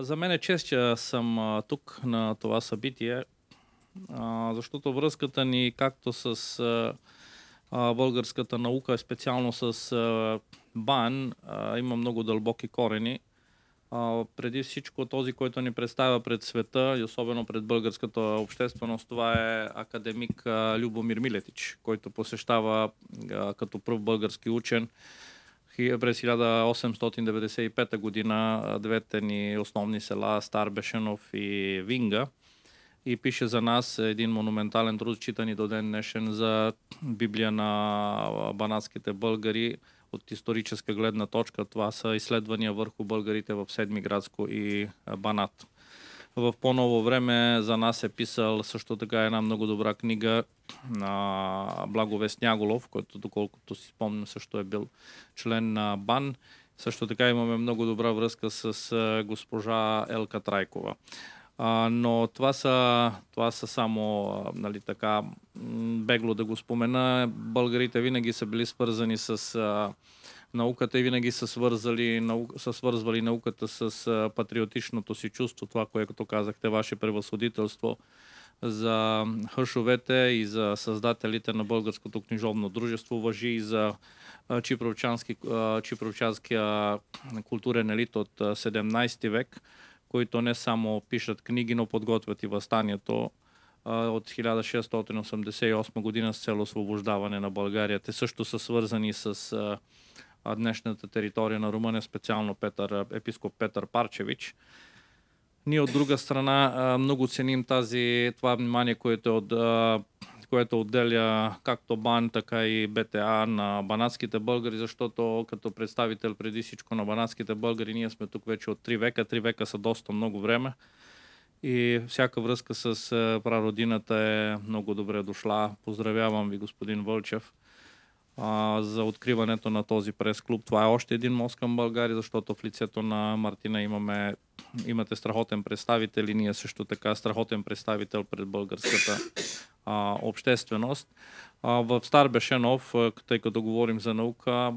За мен е чест, че съм тук на това събитие, защото връзката ни както с българската наука, специално с БАН, има много дълбоки корени. Преди всичко този, който ни представя пред света и особено пред българската общественост, това е академик Любомир Милетич, който посещава като пръв български учен през 1895 година двете ни основни села Стар Бешенов и Винга и пише за нас един монументален труд, читан и до ден днешен за Библия на банатските българи от историческа гледна точка. Това са изследвания върху българите в Седмиградско и Банат. В по-ново време за нас е писал също така една много добра книга на Благовест Няголов, който доколкото си спомням също е бил член на БАН. Също така имаме много добра връзка с госпожа Елка Трайкова. но това са, това са само нали, така, бегло да го спомена. Българите винаги са били свързани с науката и винаги са, свързали, нау, са свързвали науката с а, патриотичното си чувство, това, което казахте, ваше превъзходителство за хъшовете и за създателите на Българското книжовно дружество, въжи и за чипровчанския културен елит от 17 век, които не само пишат книги, но подготвят и възстанието от 1688 година с цел освобождаване на България. Те също са свързани с днешната територия на Румъния, специално Петър, епископ Петър Парчевич. Ние от друга страна много ценим тази, това внимание, което, е от, което отделя както БАН, така и БТА на банатските българи, защото като представител преди всичко на банатските българи, ние сме тук вече от 3 века. 3 века са доста много време и всяка връзка с прародината е много добре дошла. Поздравявам ви, господин Вълчев а, за откриването на този прес-клуб. Това е още един мост към България, защото в лицето на Мартина имаме, имате страхотен представител и ние също така страхотен представител пред българската а, общественост. А, в Стар Бешенов, тъй като говорим за наука,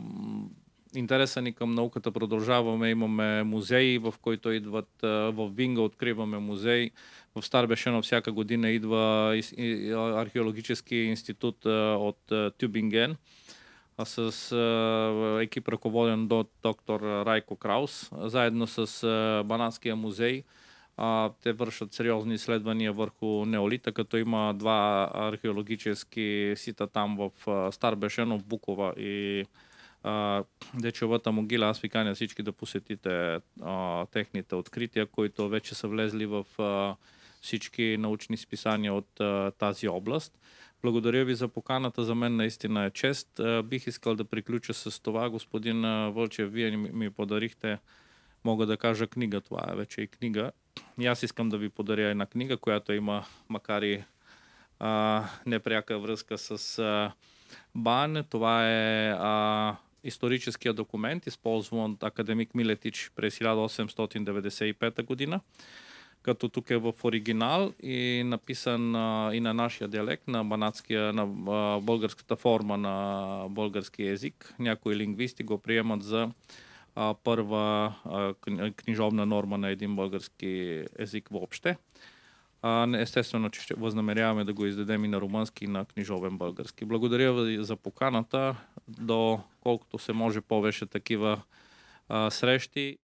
интереса ни към науката продължаваме. Имаме музеи, в които идват в Винга, откриваме музей. В Стар Бешенов, всяка година идва археологически институт от Тюбинген с а, екип ръководен до доктор Райко Краус, заедно с а, Бананския музей. А, те вършат сериозни изследвания върху неолита, като има два археологически сита там в а, Стар Бешенов, Букова и а, Дечовата могила. Аз ви каня всички да посетите а, техните открития, които вече са влезли в а, всички научни списания от а, тази област. Благодаря ви за поканата. За мен наистина е чест. Бих искал да приключа с това. Господин Вълчев, вие ми подарихте, мога да кажа книга. Това е вече и книга. И аз искам да ви подаря една книга, която има, макар и а, непряка връзка с а, БАН. Това е а, историческия документ, използван от академик Милетич през 1895 година като тук е в оригинал и написан а, и на нашия диалект, на банатския, на а, българската форма на български език. Някои лингвисти го приемат за а, първа а, книжовна норма на един български език въобще. А, естествено, че ще възнамеряваме да го издадем и на румънски, и на книжовен български. Благодаря ви за поканата. До колкото се може повече такива а, срещи.